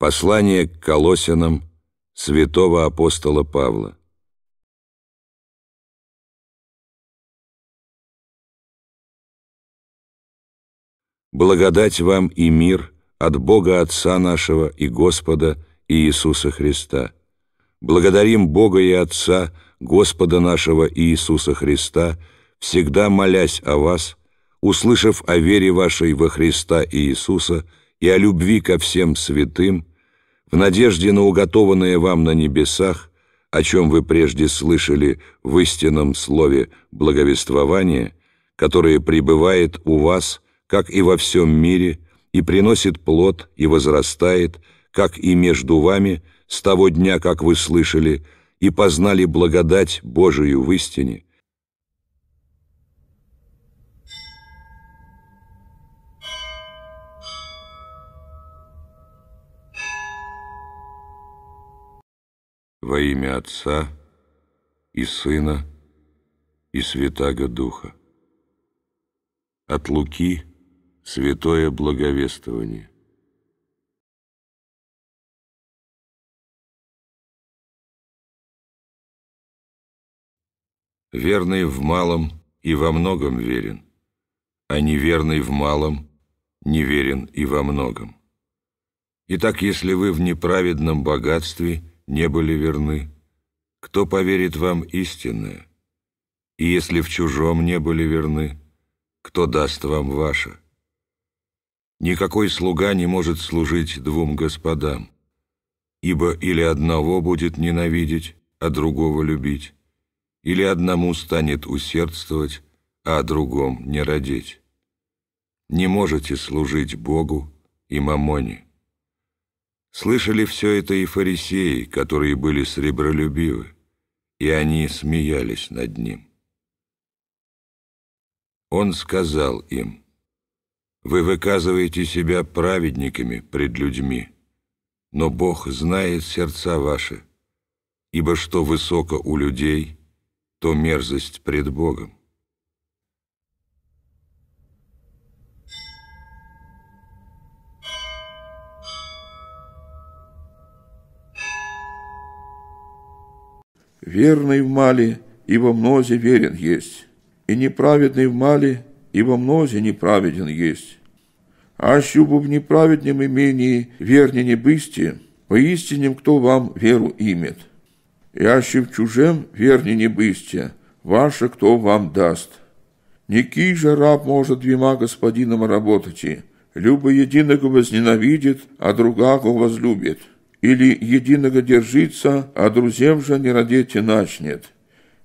Послание к Колосянам святого апостола Павла. Благодать вам и мир от Бога Отца нашего и Господа и Иисуса Христа. Благодарим Бога и Отца, Господа нашего Иисуса Христа, всегда молясь о вас, услышав о вере вашей во Христа Иисуса и о любви ко всем святым, в надежде на уготованное вам на небесах, о чем вы прежде слышали в истинном слове благовествования, которое пребывает у вас, как и во всем мире, и приносит плод и возрастает, как и между вами, с того дня, как вы слышали, и познали благодать Божию в истине – во имя Отца и Сына и Святаго Духа. От Луки Святое Благовествование. Верный в малом и во многом верен, а неверный в малом неверен и во многом. Итак, если вы в неправедном богатстве – не были верны? Кто поверит вам истинное? И если в чужом не были верны, кто даст вам ваше? Никакой слуга не может служить двум господам, ибо или одного будет ненавидеть, а другого любить, или одному станет усердствовать, а другом не родить. Не можете служить Богу и мамоне. Слышали все это и фарисеи, которые были сребролюбивы, и они смеялись над ним. Он сказал им, «Вы выказываете себя праведниками пред людьми, но Бог знает сердца ваши, ибо что высоко у людей, то мерзость пред Богом. Верный в мале, во мнозе верен есть, и неправедный в мале, во мнозе неправеден есть. Аще в неправеднем имении верни не бысти, поистинем кто вам веру имет. И аще в чужем верни не бысти, ваше кто вам даст. Никий же раб может двема господинам работать, любо единого возненавидит, а другого возлюбит или единого держится, а друзьям же не радете начнет.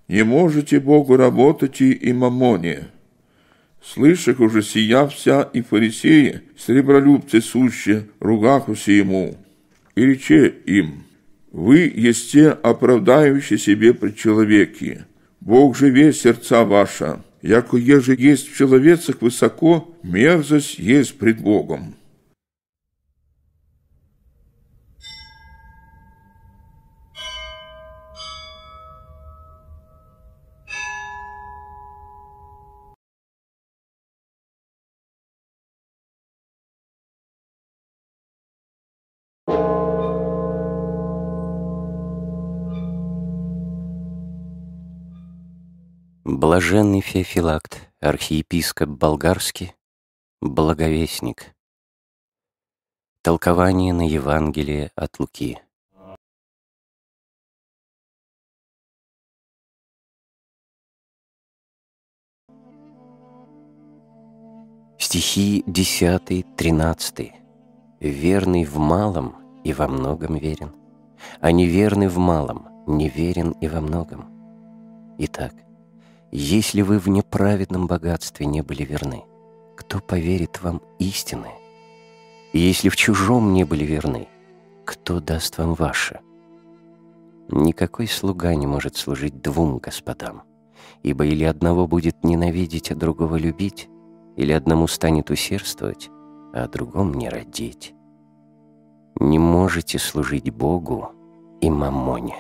Не можете Богу работать и мамоне. Слышах уже сия вся и фарисеи, сребролюбцы сущие, ругахусе ему. И рече им, вы есте оправдающие себе при человеке, Бог живе сердца ваша, яко еже есть в человецах высоко, мерзость есть пред Богом. Блаженный Феофилакт, архиепископ болгарский, благовестник. Толкование на Евангелие от Луки. Стихи 10-13. «Верный в малом и во многом верен, а неверный в малом, неверен и во многом». Итак, если вы в неправедном богатстве не были верны, кто поверит вам истины? И если в чужом не были верны, кто даст вам ваше? Никакой слуга не может служить двум господам, ибо или одного будет ненавидеть, а другого любить, или одному станет усердствовать, а о другом не родить. Не можете служить Богу и мамоне.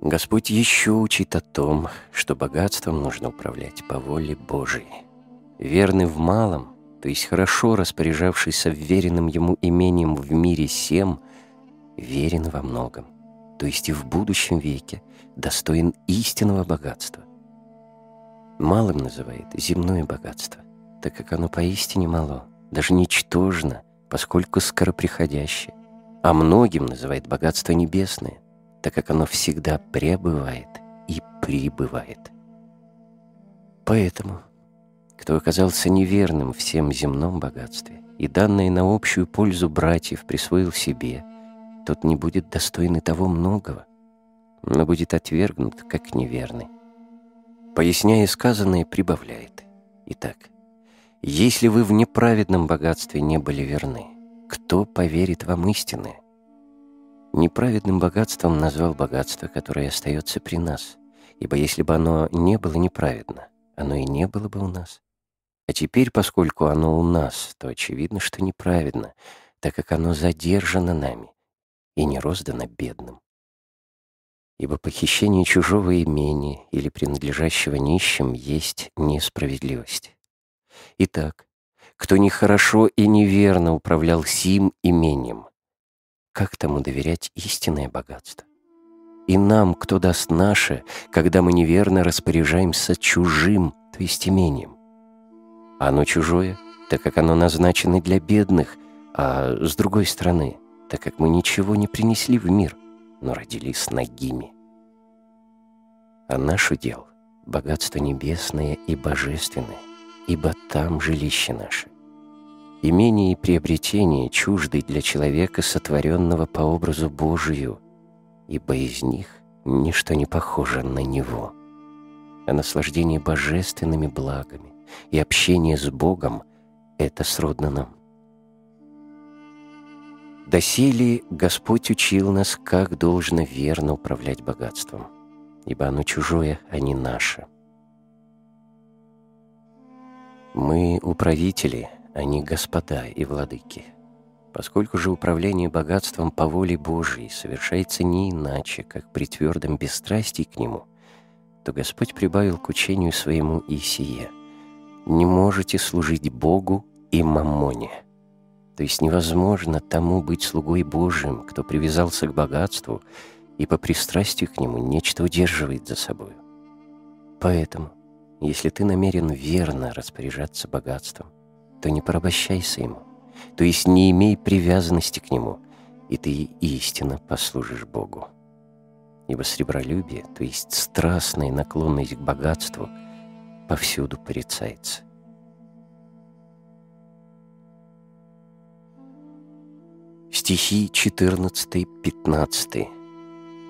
Господь еще учит о том, что богатством нужно управлять по воле Божией. Верный в малом, то есть хорошо распоряжавшийся веренным ему имением в мире всем, верен во многом, то есть и в будущем веке достоин истинного богатства. Малым называет земное богатство, так как оно поистине мало, даже ничтожно, поскольку скороприходящее, а многим называет богатство небесное, так как оно всегда пребывает и прибывает. Поэтому, кто оказался неверным всем земном богатстве и данное на общую пользу братьев присвоил себе, тот не будет достоин и того многого, но будет отвергнут как неверный. Поясняя сказанное, прибавляет. Итак, если вы в неправедном богатстве не были верны, кто поверит вам истинное? Неправедным богатством назвал богатство, которое остается при нас, ибо если бы оно не было неправедно, оно и не было бы у нас. А теперь, поскольку оно у нас, то очевидно, что неправедно, так как оно задержано нами и не роздано бедным. Ибо похищение чужого имени или принадлежащего нищим есть несправедливость. Итак, кто нехорошо и неверно управлял сим имением, как тому доверять истинное богатство? И нам кто даст наше, когда мы неверно распоряжаемся чужим, то есть имением? Оно чужое, так как оно назначено для бедных, а с другой стороны, так как мы ничего не принесли в мир, но родились ногими. А наш удел — богатство небесное и божественное, ибо там жилище наше — имения и приобретения чужды для человека, сотворенного по образу Божию, ибо из них ничто не похоже на него. А наслаждение божественными благами и общение с Богом — это сродно нам. Доселе Господь учил нас, как должно верно управлять богатством, ибо оно чужое, а не наше. Мы — управители — они а господа и владыки. Поскольку же управление богатством по воле Божией совершается не иначе, как при твердом бесстрастии к нему, то Господь прибавил к учению своему и сие «Не можете служить Богу и мамоне». То есть невозможно тому быть слугой Божьим, кто привязался к богатству и по пристрастию к нему нечто удерживает за собою. Поэтому, если ты намерен верно распоряжаться богатством, то не порабощайся ему, то есть не имей привязанности к нему, и ты истинно послужишь Богу. Ибо сребролюбие, то есть страстная наклонность к богатству, повсюду порицается. Стихи 14-15.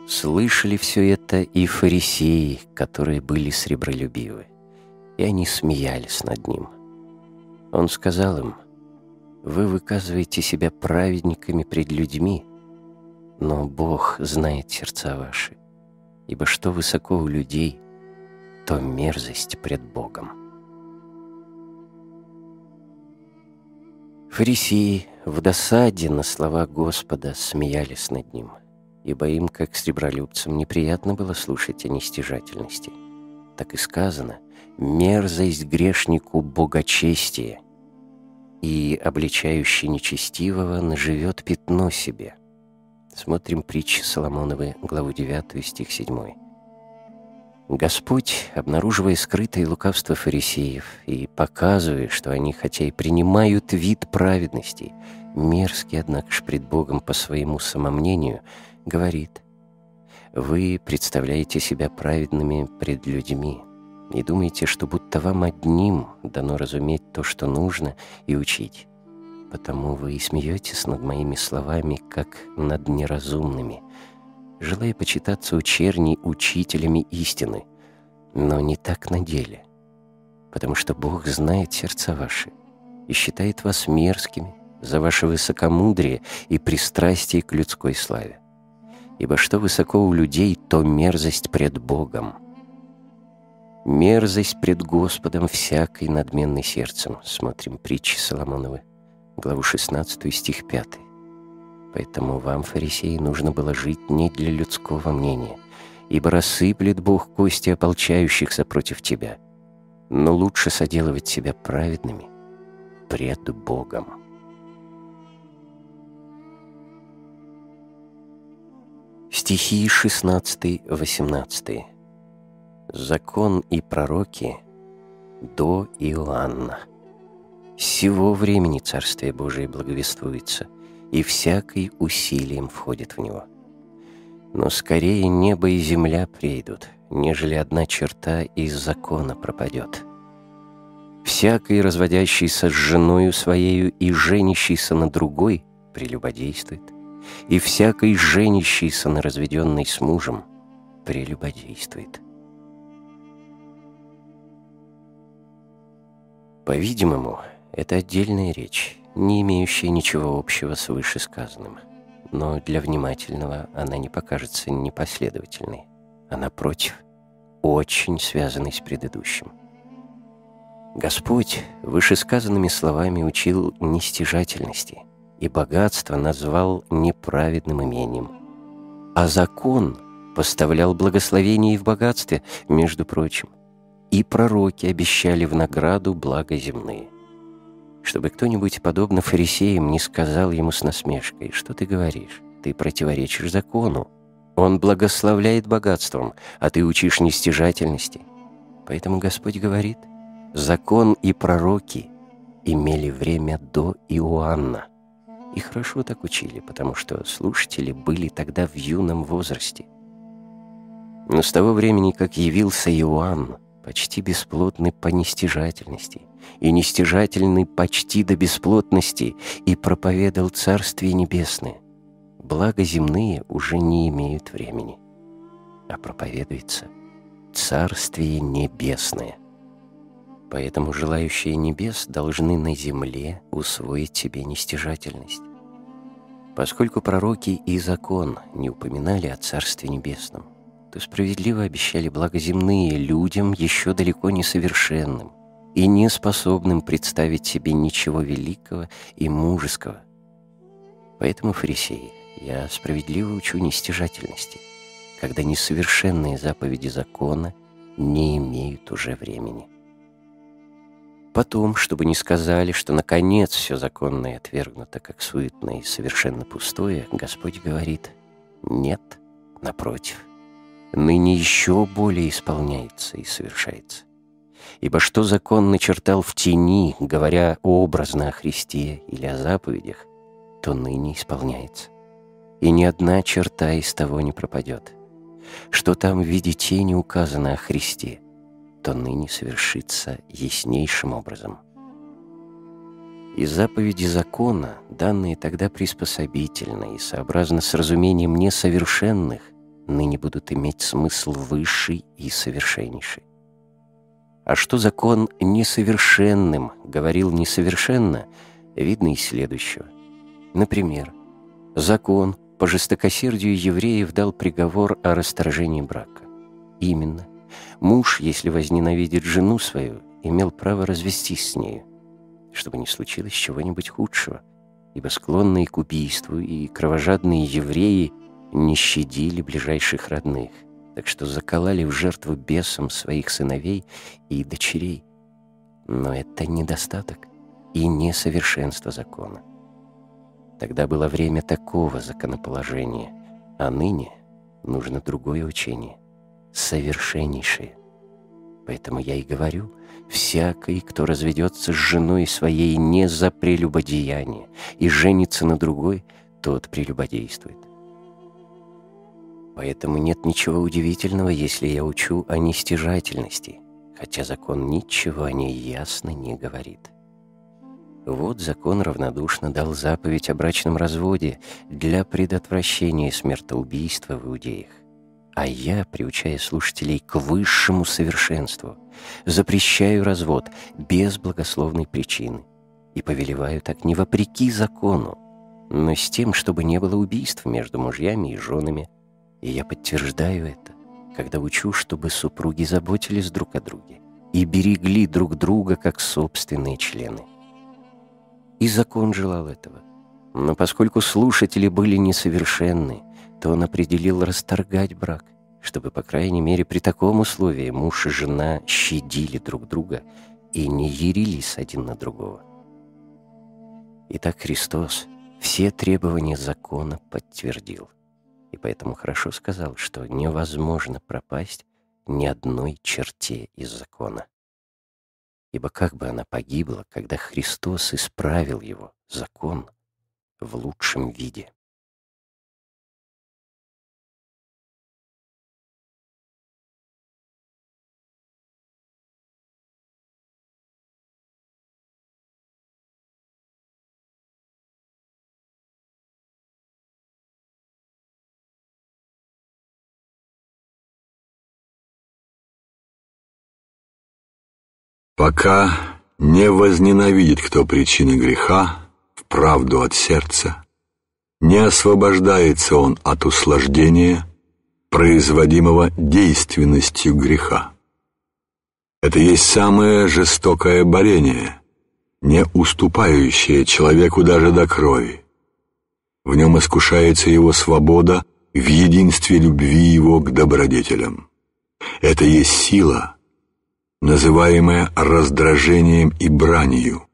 «Слышали все это и фарисеи, которые были сребролюбивы, и они смеялись над ним». Он сказал им, «Вы выказываете себя праведниками пред людьми, но Бог знает сердца ваши, ибо что высоко у людей, то мерзость пред Богом». Фарисеи в досаде на слова Господа смеялись над ним, ибо им, как сребролюбцам, неприятно было слушать о нестяжательности. Так и сказано – мерзость грешнику богочестие, и обличающий нечестивого наживет пятно себе. Смотрим притчи Соломоновы, главу 9, стих 7. Господь, обнаруживая скрытые лукавства фарисеев и показывая, что они хотя и принимают вид праведности, мерзкий, однако ж, пред Богом по своему самомнению, говорит, «Вы представляете себя праведными пред людьми, и думаете, что будто вам одним дано разуметь то, что нужно, и учить. Потому вы и смеетесь над моими словами, как над неразумными, желая почитаться у черни учителями истины, но не так на деле, потому что Бог знает сердца ваши и считает вас мерзкими за ваше высокомудрие и пристрастие к людской славе. Ибо что высоко у людей, то мерзость пред Богом — Мерзость пред Господом всякой надменной сердцем. Смотрим притчи Соломоновы, главу 16, стих 5. Поэтому вам, фарисеи, нужно было жить не для людского мнения, ибо рассыплет Бог кости ополчающихся против тебя. Но лучше соделывать себя праведными пред Богом. Стихи 16-18 закон и пророки до Иоанна. всего времени Царствие Божие благовествуется, и всякий усилием входит в него. Но скорее небо и земля придут, нежели одна черта из закона пропадет. Всякий, разводящийся с женою своею и женящийся на другой, прелюбодействует, и всякий, женящийся на разведенной с мужем, прелюбодействует. По-видимому, это отдельная речь, не имеющая ничего общего с вышесказанным. Но для внимательного она не покажется непоследовательной. Она а против, очень связанной с предыдущим. Господь вышесказанными словами учил нестяжательности, и богатство назвал неправедным имением. А закон поставлял благословение и в богатстве, между прочим и пророки обещали в награду благо земные. Чтобы кто-нибудь, подобно фарисеям, не сказал ему с насмешкой, «Что ты говоришь? Ты противоречишь закону. Он благословляет богатством, а ты учишь нестяжательности». Поэтому Господь говорит, «Закон и пророки имели время до Иоанна». И хорошо так учили, потому что слушатели были тогда в юном возрасте. Но с того времени, как явился Иоанн, почти бесплотны по нестяжательности, и нестяжательны почти до бесплотности, и проповедал Царствие Небесное. Благо земные уже не имеют времени, а проповедуется Царствие Небесное. Поэтому желающие небес должны на земле усвоить себе нестяжательность. Поскольку пророки и закон не упоминали о Царстве Небесном – то справедливо обещали благоземные людям еще далеко не совершенным и не способным представить себе ничего великого и мужеского. Поэтому, фарисеи, я справедливо учу нестяжательности, когда несовершенные заповеди закона не имеют уже времени. Потом, чтобы не сказали, что наконец все законное отвергнуто как суетное и совершенно пустое, Господь говорит «нет, напротив» ныне еще более исполняется и совершается. Ибо что закон начертал в тени, говоря образно о Христе или о заповедях, то ныне исполняется. И ни одна черта из того не пропадет. Что там в виде тени указано о Христе, то ныне совершится яснейшим образом. И заповеди закона, данные тогда приспособительно и сообразно с разумением несовершенных, ныне будут иметь смысл высший и совершеннейший. А что закон несовершенным говорил несовершенно, видно из следующего. Например, закон по жестокосердию евреев дал приговор о расторжении брака. Именно. Муж, если возненавидит жену свою, имел право развестись с нею, чтобы не случилось чего-нибудь худшего, ибо склонные к убийству и кровожадные евреи не щадили ближайших родных, так что заколали в жертву бесам своих сыновей и дочерей. Но это недостаток и несовершенство закона. Тогда было время такого законоположения, а ныне нужно другое учение, совершеннейшее. Поэтому я и говорю, всякий, кто разведется с женой своей не за прелюбодеяние и женится на другой, тот прелюбодействует. Поэтому нет ничего удивительного, если я учу о нестяжательности, хотя закон ничего о ней ясно не говорит. Вот закон равнодушно дал заповедь о брачном разводе для предотвращения смертоубийства в иудеях. А я, приучая слушателей к высшему совершенству, запрещаю развод без благословной причины и повелеваю так не вопреки закону, но с тем, чтобы не было убийств между мужьями и женами – и я подтверждаю это, когда учу, чтобы супруги заботились друг о друге и берегли друг друга как собственные члены. И закон желал этого. Но поскольку слушатели были несовершенны, то он определил расторгать брак, чтобы, по крайней мере, при таком условии муж и жена щадили друг друга и не ярились один на другого. Итак, Христос все требования закона подтвердил – и поэтому хорошо сказал, что невозможно пропасть ни одной черте из закона. Ибо как бы она погибла, когда Христос исправил его, закон, в лучшем виде. Пока не возненавидит кто причины греха, в правду от сердца, не освобождается он от услаждения, производимого действенностью греха. Это есть самое жестокое борение, не уступающее человеку даже до крови. В нем искушается его свобода в единстве любви его к добродетелям. Это есть сила, называемое раздражением и бранью.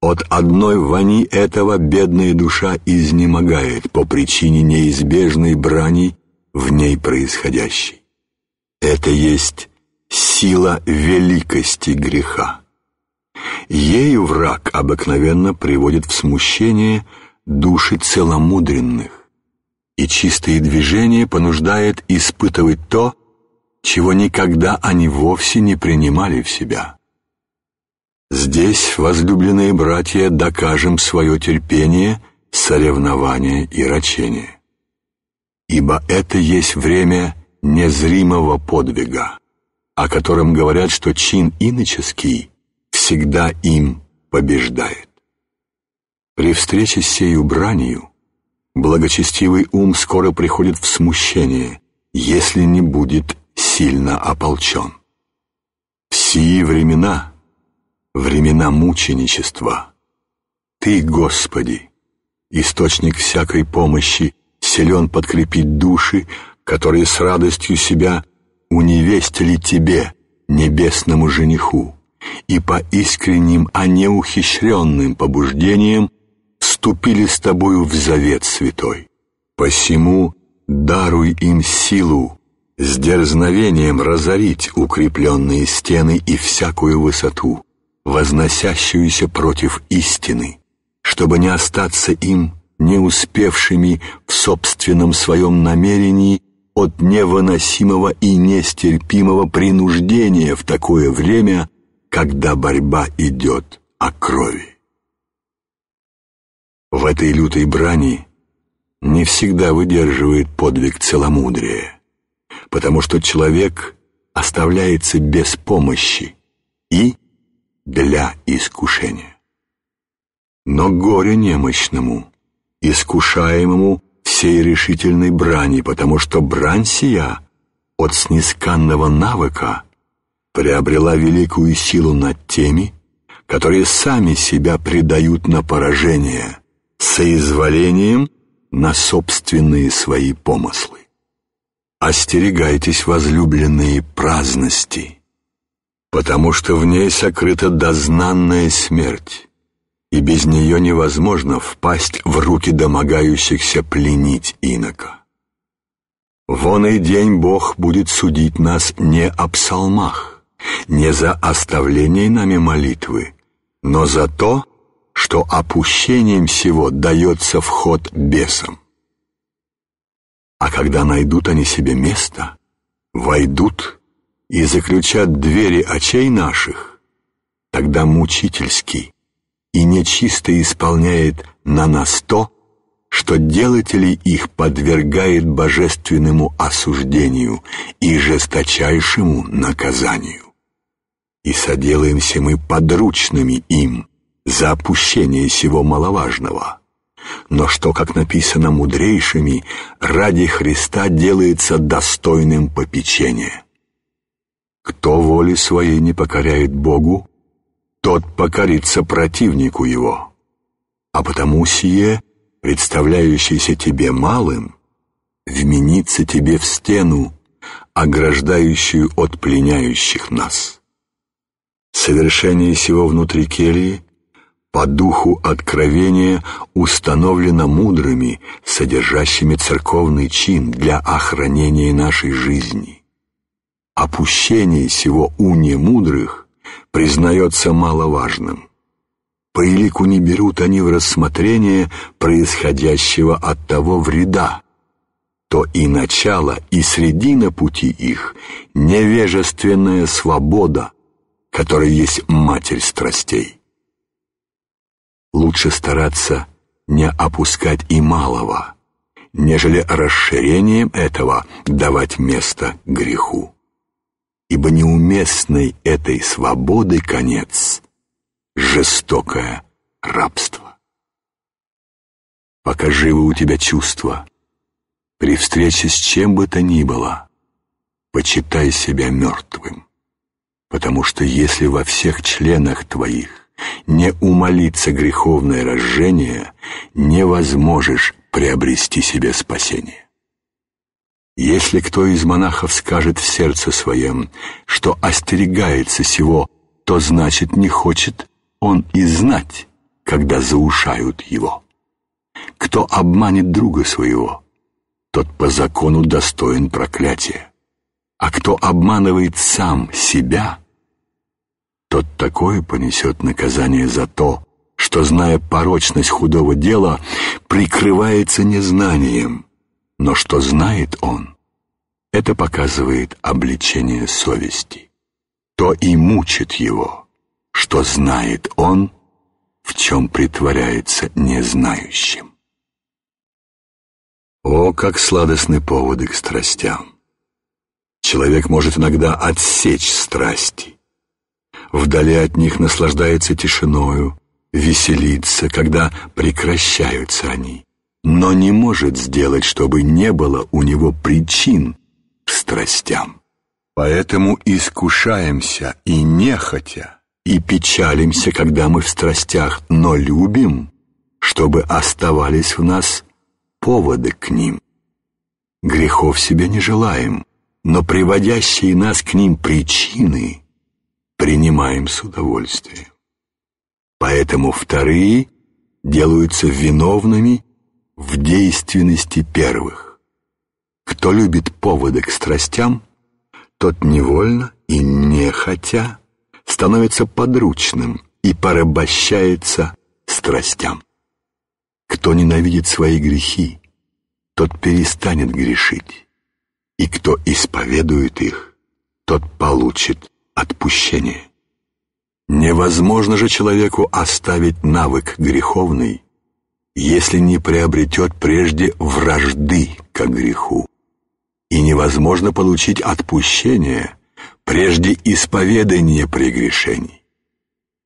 От одной вони этого бедная душа изнемогает по причине неизбежной брани в ней происходящей. Это есть сила великости греха. Ею враг обыкновенно приводит в смущение души целомудренных, и чистые движения понуждает испытывать то, чего никогда они вовсе не принимали в себя. Здесь, возлюбленные братья, докажем свое терпение, соревнование и рачение. Ибо это есть время незримого подвига, о котором говорят, что чин иноческий всегда им побеждает. При встрече с сею бранью благочестивый ум скоро приходит в смущение, если не будет сильно ополчен. В сии времена, времена мученичества, Ты, Господи, источник всякой помощи, силен подкрепить души, которые с радостью себя уневестили Тебе, небесному жениху, и по искренним, а не ухищренным побуждениям вступили с Тобою в завет святой. Посему даруй им силу с дерзновением разорить укрепленные стены и всякую высоту, возносящуюся против истины, чтобы не остаться им не успевшими в собственном своем намерении от невыносимого и нестерпимого принуждения в такое время, когда борьба идет о крови. В этой лютой брани не всегда выдерживает подвиг целомудрия потому что человек оставляется без помощи и для искушения. Но горе немощному, искушаемому всей решительной брани, потому что брань сия от снисканного навыка приобрела великую силу над теми, которые сами себя предают на поражение, соизволением на собственные свои помыслы. «Остерегайтесь, возлюбленные, праздности, потому что в ней сокрыта дознанная смерть, и без нее невозможно впасть в руки домогающихся пленить инока. Вон и день Бог будет судить нас не о псалмах, не за оставление нами молитвы, но за то, что опущением всего дается вход бесам. А когда найдут они себе место, войдут и заключат двери очей наших, тогда мучительский и нечисто исполняет на нас то, что делателей их подвергает божественному осуждению и жесточайшему наказанию. И соделаемся мы подручными им за опущение сего маловажного» но что, как написано мудрейшими, ради Христа делается достойным попечения. Кто воли своей не покоряет Богу, тот покорится противнику его. А потому сие, представляющееся тебе малым, вменится тебе в стену, ограждающую от пленяющих нас. Совершение сего внутри келии по духу откровения установлено мудрыми, содержащими церковный чин для охранения нашей жизни. Опущение сего у мудрых признается маловажным. По элику не берут они в рассмотрение происходящего от того вреда, то и начало, и средина пути их — невежественная свобода, которая есть матерь страстей лучше стараться не опускать и малого, нежели расширением этого давать место греху. Ибо неуместной этой свободы конец — жестокое рабство. Пока живы у тебя чувства, при встрече с чем бы то ни было, почитай себя мертвым, потому что если во всех членах твоих не умолиться греховное разжение, не возможешь приобрести себе спасение. Если кто из монахов скажет в сердце своем, что остерегается сего, то значит не хочет он и знать, когда заушают его. Кто обманет друга своего, тот по закону достоин проклятия. А кто обманывает сам себя, тот такое понесет наказание за то, что, зная порочность худого дела, прикрывается незнанием. Но что знает он, это показывает обличение совести. То и мучит его, что знает он, в чем притворяется незнающим. О, как сладостны поводы к страстям! Человек может иногда отсечь страсти, вдали от них наслаждается тишиною, веселится, когда прекращаются они, но не может сделать, чтобы не было у него причин к страстям. Поэтому искушаемся и нехотя, и печалимся, когда мы в страстях, но любим, чтобы оставались в нас поводы к ним. Грехов себе не желаем, но приводящие нас к ним причины принимаем с удовольствием. Поэтому вторые делаются виновными в действенности первых. Кто любит поводы к страстям, тот невольно и нехотя становится подручным и порабощается страстям. Кто ненавидит свои грехи, тот перестанет грешить, и кто исповедует их, тот получит отпущение. Невозможно же человеку оставить навык греховный, если не приобретет прежде вражды к греху. И невозможно получить отпущение прежде исповедания прегрешений.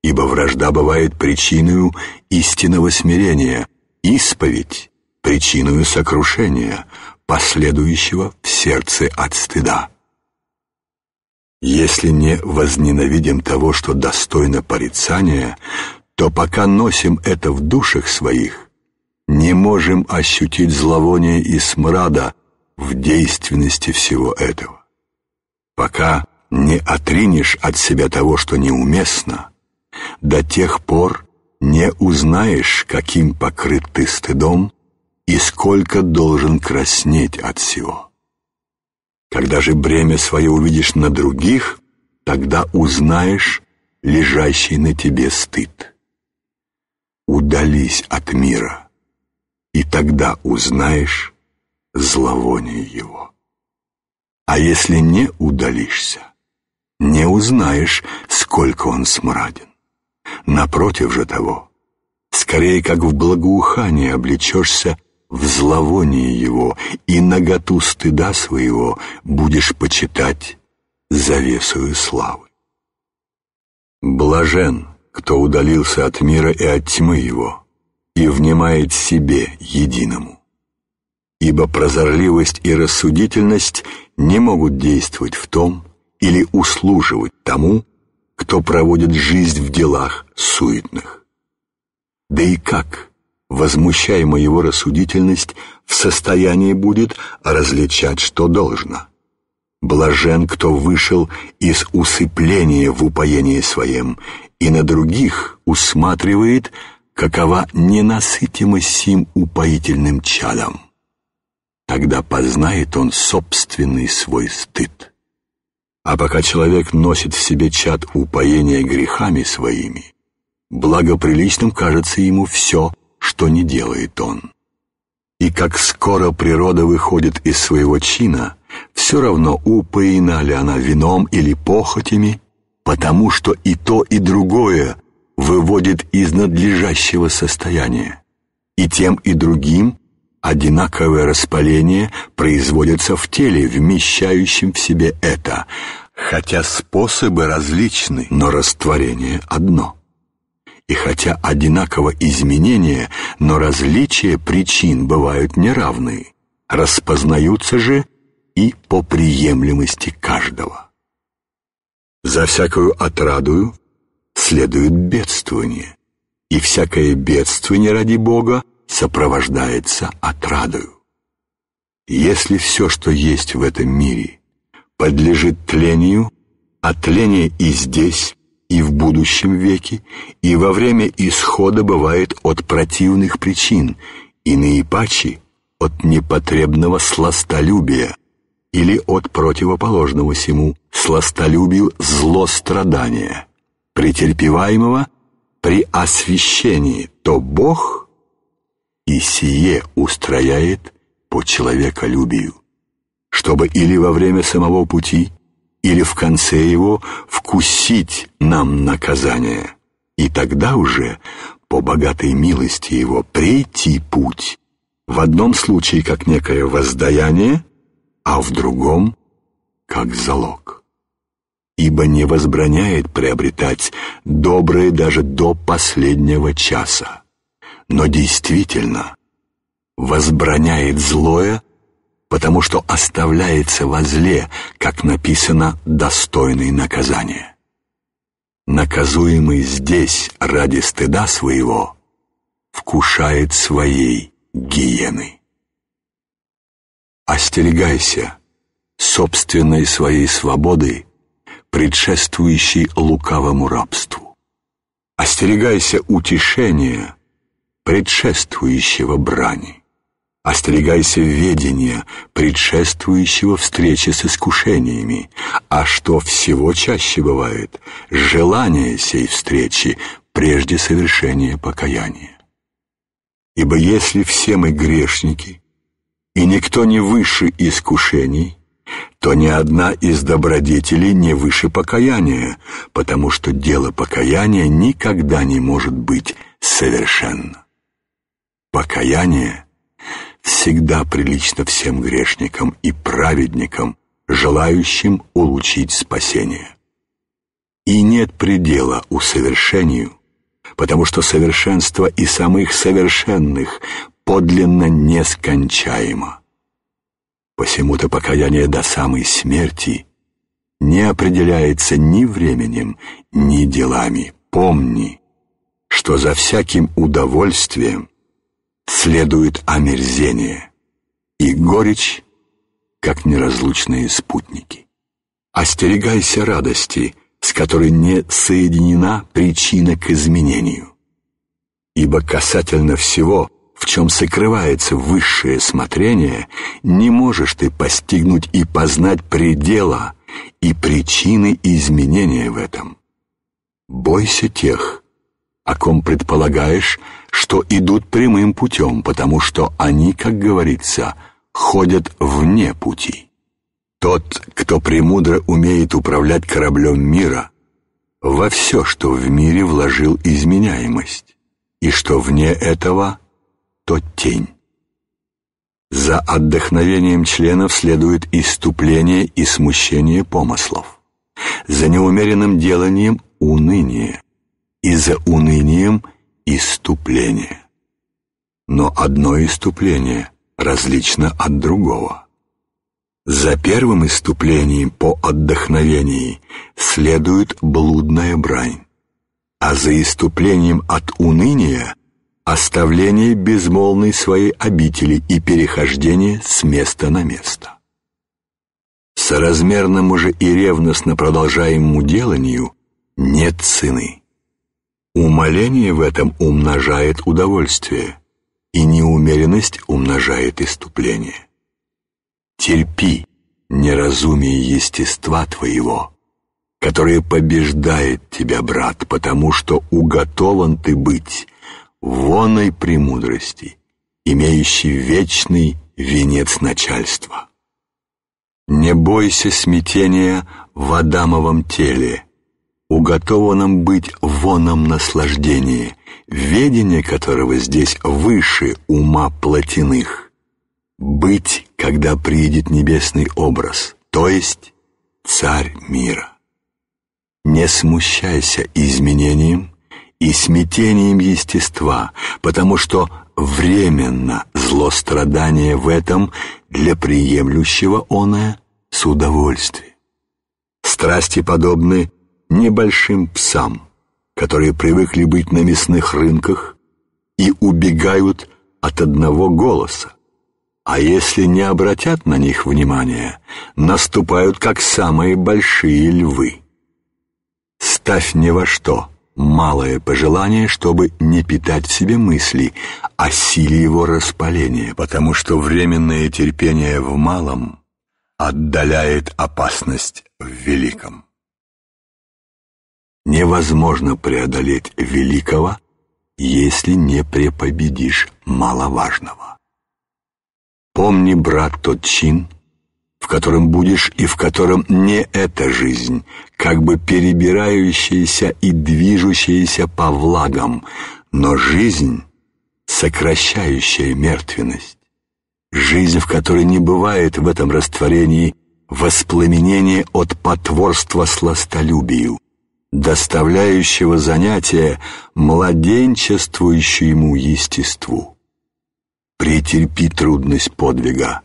Ибо вражда бывает причиной истинного смирения, исповедь — причиной сокрушения, последующего в сердце от стыда. Если не возненавидим того, что достойно порицания, то пока носим это в душах своих, не можем ощутить зловоние и смрада в действенности всего этого. Пока не отринешь от себя того, что неуместно, до тех пор не узнаешь, каким покрыт ты стыдом и сколько должен краснеть от всего. Когда же бремя свое увидишь на других, тогда узнаешь лежащий на тебе стыд. Удались от мира, и тогда узнаешь зловоние его. А если не удалишься, не узнаешь, сколько он смраден. Напротив же того, скорее как в благоухание облечешься в зловоние его, и наготу стыда своего будешь почитать завесою славы. Блажен, кто удалился от мира и от тьмы его, и внимает себе единому. Ибо прозорливость и рассудительность не могут действовать в том или услуживать тому, кто проводит жизнь в делах суетных. Да и как – возмущаема его рассудительность, в состоянии будет различать, что должно. Блажен, кто вышел из усыпления в упоении своем и на других усматривает, какова ненасытимость сим упоительным чадом. Тогда познает он собственный свой стыд. А пока человек носит в себе чад упоения грехами своими, благоприличным кажется ему все – что не делает он. И как скоро природа выходит из своего чина, все равно упоена ли она вином или похотями, потому что и то, и другое выводит из надлежащего состояния. И тем, и другим одинаковое распаление производится в теле, вмещающем в себе это, хотя способы различны, но растворение одно – и хотя одинаково изменения, но различия причин бывают неравные, распознаются же и по приемлемости каждого. За всякую отрадую следует бедствование, и всякое бедствование ради Бога сопровождается отрадою. Если все, что есть в этом мире, подлежит тлению, а тление и здесь и в будущем веке, и во время исхода бывает от противных причин, и наипаче от непотребного сластолюбия или от противоположного сему сластолюбию злострадания, претерпеваемого при освящении, то Бог и сие устрояет по человеколюбию, чтобы или во время самого пути, или в конце его вкусить нам наказание, и тогда уже по богатой милости его прийти путь, в одном случае как некое воздаяние, а в другом как залог. Ибо не возбраняет приобретать доброе даже до последнего часа, но действительно возбраняет злое потому что оставляется во зле, как написано, достойный наказания. Наказуемый здесь ради стыда своего вкушает своей гиены. Остерегайся собственной своей свободы, предшествующей лукавому рабству. Остерегайся утешения, предшествующего брани. Остерегайся ведения, предшествующего встрече с искушениями, а что всего чаще бывает, желание сей встречи прежде совершения покаяния. Ибо если все мы грешники, и никто не выше искушений, то ни одна из добродетелей не выше покаяния, потому что дело покаяния никогда не может быть совершенно. Покаяние — всегда прилично всем грешникам и праведникам, желающим улучшить спасение. И нет предела усовершению, потому что совершенство и самых совершенных подлинно нескончаемо. Посему-то покаяние до самой смерти не определяется ни временем, ни делами. Помни, что за всяким удовольствием следует омерзение и горечь, как неразлучные спутники. Остерегайся радости, с которой не соединена причина к изменению. Ибо касательно всего, в чем сокрывается высшее смотрение, не можешь ты постигнуть и познать предела и причины изменения в этом. Бойся тех, о ком предполагаешь, что идут прямым путем, потому что они, как говорится, ходят вне пути. Тот, кто премудро умеет управлять кораблем мира, во все, что в мире вложил изменяемость, и что вне этого, то тень. За отдохновением членов следует иступление и смущение помыслов. За неумеренным деланием – уныние, и за унынием иступление. Но одно иступление различно от другого. За первым иступлением по отдохновении следует блудная брань, а за иступлением от уныния — оставление безмолвной своей обители и перехождение с места на место. Соразмерному же и ревностно продолжаемому деланию нет цены. Умоление в этом умножает удовольствие, и неумеренность умножает иступление. Терпи неразумие естества твоего, которое побеждает тебя, брат, потому что уготован ты быть воной премудрости, имеющей вечный венец начальства. Не бойся смятения в Адамовом теле, уготованном быть воном наслаждении, ведение которого здесь выше ума плотяных. Быть, когда приедет небесный образ, то есть царь мира. Не смущайся изменением и смятением естества, потому что временно зло страдания в этом для приемлющего оное с удовольствием. Страсти подобны небольшим псам, которые привыкли быть на мясных рынках и убегают от одного голоса. А если не обратят на них внимания, наступают как самые большие львы. Ставь ни во что малое пожелание, чтобы не питать в себе мысли о силе его распаления, потому что временное терпение в малом отдаляет опасность в великом. Невозможно преодолеть великого, если не препобедишь маловажного. Помни, брат, тот чин, в котором будешь и в котором не эта жизнь, как бы перебирающаяся и движущаяся по влагам, но жизнь, сокращающая мертвенность, жизнь, в которой не бывает в этом растворении воспламенения от потворства сластолюбию, доставляющего занятия младенчествующему естеству. Претерпи трудность подвига,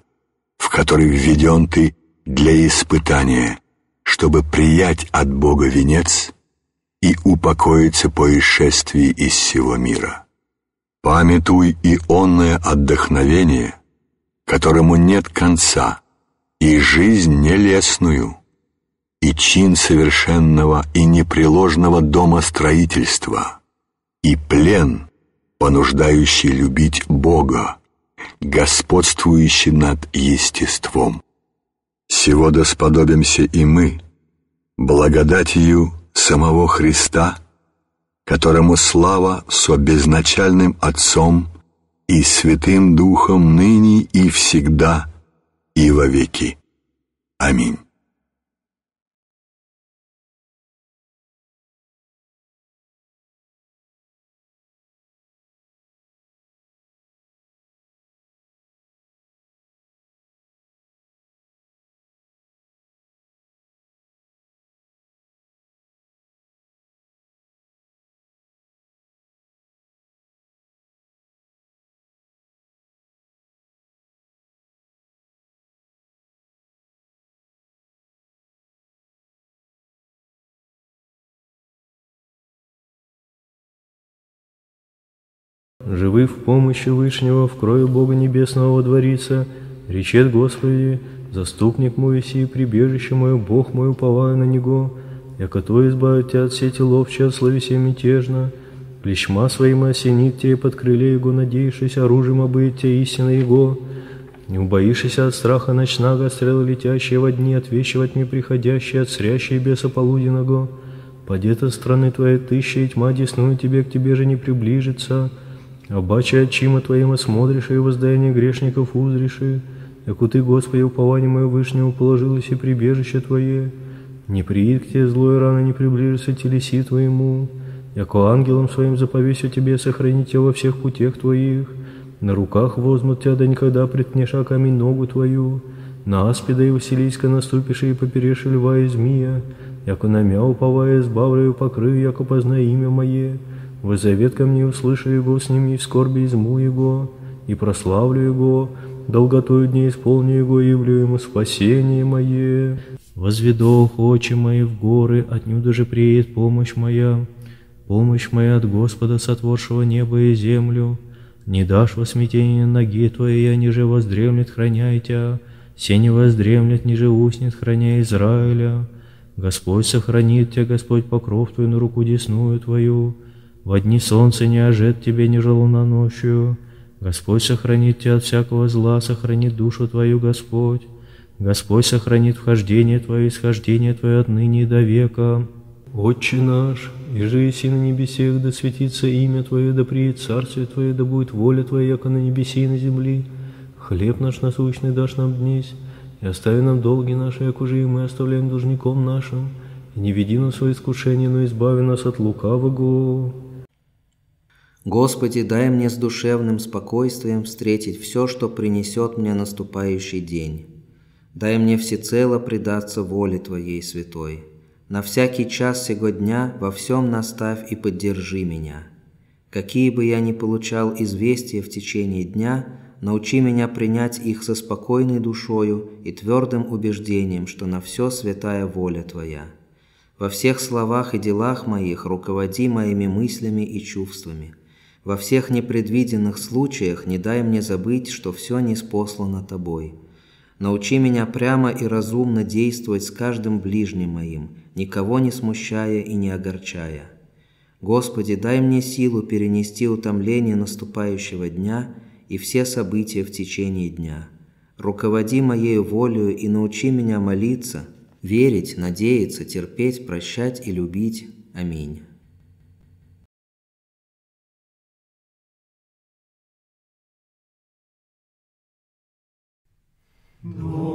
в который введен ты для испытания, чтобы приять от Бога венец и упокоиться по исшествии из всего мира. Памятуй и онное отдохновение, которому нет конца, и жизнь нелесную, и чин совершенного и непреложного дома строительства, и плен, понуждающий любить Бога, господствующий над естеством. Сего досподобимся и мы, благодатью самого Христа, которому слава со безначальным Отцом и Святым Духом ныне и всегда и во веки. Аминь. живы в помощи Вышнего, в крови Бога Небесного дворится, речет Господи, заступник мой си, прибежище мое, Бог мой, уповаю на Него, яко то избавит тебя от сети ловче, от словесе мятежно, клещма своим осенит тебя, под крыле Его надеешься, оружием обыт тебя истина Его, не убоишься от страха ночного, от стрела летящие во дни, от во тьме приходящие, от срящие беса полуденного. Подета страны твоей тысяча, и тьма десную тебе, к тебе же не приближится. Обаче очима Твоима смотришь, и воздаяние грешников узришь, яку Ты, Господи, упование мое вышнего положилось и прибежище Твое. Не приид к Тебе злой рано, не приближится телеси Твоему, яко ангелом Своим заповесю Тебе сохранить Тебя во всех путях Твоих. На руках возьмут Тебя, да никогда приткнеша камень ногу Твою. На аспида и Василийска наступишь и поперешь льва и змея, яко на мя уповая, избавлю покрыв, яко познай имя Мое. Вы ко мне услышу его, с ним и в скорби изму его, и прославлю его, долготою дней исполню его, и явлю ему спасение мое. Возведу очи мои в горы, отнюдь же приедет помощь моя, помощь моя от Господа, сотворшего небо и землю. Не дашь во смятение ноги твоей, а ниже воздремлет, храняй тебя, все не воздремлет, ниже уснет, храня Израиля. Господь сохранит тебя, Господь покров твой на руку десную твою, в дни солнце не ожет тебе, ни на ночью. Господь сохранит тебя от всякого зла, сохранит душу твою, Господь. Господь сохранит вхождение твое, исхождение твое отныне и до века. Отче наш, и жиси на небесех, да светится имя Твое, да приедет царствие Твое, да будет воля Твоя, яко на небеси и на земли. Хлеб наш насущный дашь нам днесь, и остави нам долги наши, як уже и мы оставляем должником нашим. И не веди нас в свое искушение, но избави нас от лукавого. Господи, дай мне с душевным спокойствием встретить все, что принесет мне наступающий день. Дай мне всецело предаться воле Твоей святой. На всякий час сего дня во всем наставь и поддержи меня. Какие бы я ни получал известия в течение дня, научи меня принять их со спокойной душою и твердым убеждением, что на все святая воля Твоя. Во всех словах и делах моих руководи моими мыслями и чувствами – во всех непредвиденных случаях не дай мне забыть, что все не спослано тобой. Научи меня прямо и разумно действовать с каждым ближним моим, никого не смущая и не огорчая. Господи, дай мне силу перенести утомление наступающего дня и все события в течение дня. Руководи моею волею и научи меня молиться, верить, надеяться, терпеть, прощать и любить. Аминь. Lord.